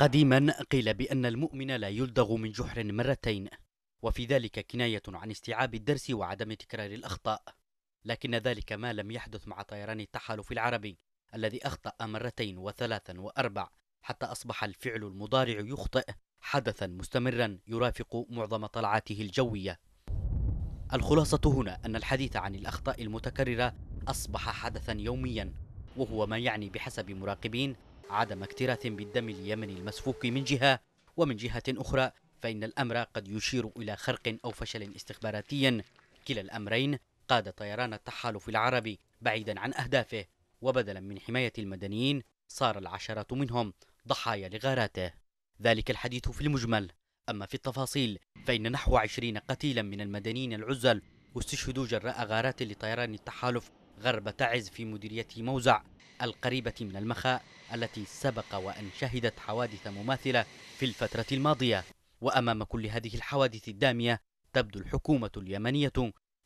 قديما قيل بأن المؤمن لا يلدغ من جحر مرتين وفي ذلك كناية عن استيعاب الدرس وعدم تكرار الأخطاء لكن ذلك ما لم يحدث مع طيران التحالف العربي الذي أخطأ مرتين وثلاثا وأربع حتى أصبح الفعل المضارع يخطئ حدثا مستمرا يرافق معظم طلعاته الجوية الخلاصة هنا أن الحديث عن الأخطاء المتكررة أصبح حدثا يوميا وهو ما يعني بحسب مراقبين عدم اكتراث بالدم اليمني المسفوك من جهة ومن جهة أخرى فإن الأمر قد يشير إلى خرق أو فشل استخباراتي كلا الأمرين قاد طيران التحالف العربي بعيدا عن أهدافه وبدلا من حماية المدنيين صار العشرات منهم ضحايا لغاراته ذلك الحديث في المجمل أما في التفاصيل فإن نحو عشرين قتيلا من المدنيين العزل استشهدوا جراء غارات لطيران التحالف غرب تعز في مديرية موزع القريبة من المخاء التي سبق وأن شهدت حوادث مماثلة في الفترة الماضية وأمام كل هذه الحوادث الدامية تبدو الحكومة اليمنية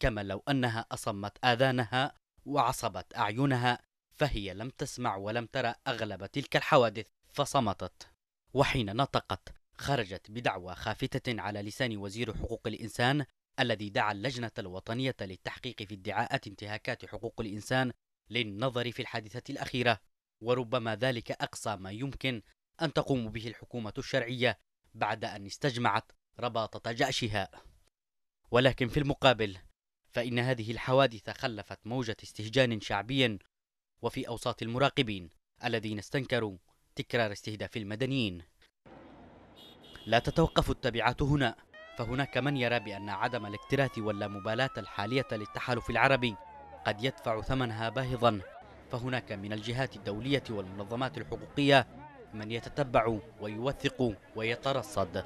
كما لو أنها أصمت آذانها وعصبت أعينها فهي لم تسمع ولم ترى أغلب تلك الحوادث فصمتت وحين نطقت خرجت بدعوى خافتة على لسان وزير حقوق الإنسان الذي دعا اللجنة الوطنية للتحقيق في ادعاءات انتهاكات حقوق الإنسان للنظر في الحادثة الأخيرة وربما ذلك أقصى ما يمكن أن تقوم به الحكومة الشرعية بعد أن استجمعت رباطة جأشها ولكن في المقابل فإن هذه الحوادث خلفت موجة استهجان شعبي وفي أوساط المراقبين الذين استنكروا تكرار استهداف المدنيين لا تتوقف التبعات هنا فهناك من يرى بأن عدم الاكتراث واللامبالاة الحالية للتحالف العربي قد يدفع ثمنها باهظا فهناك من الجهات الدولية والمنظمات الحقوقية من يتتبع ويوثق ويترصد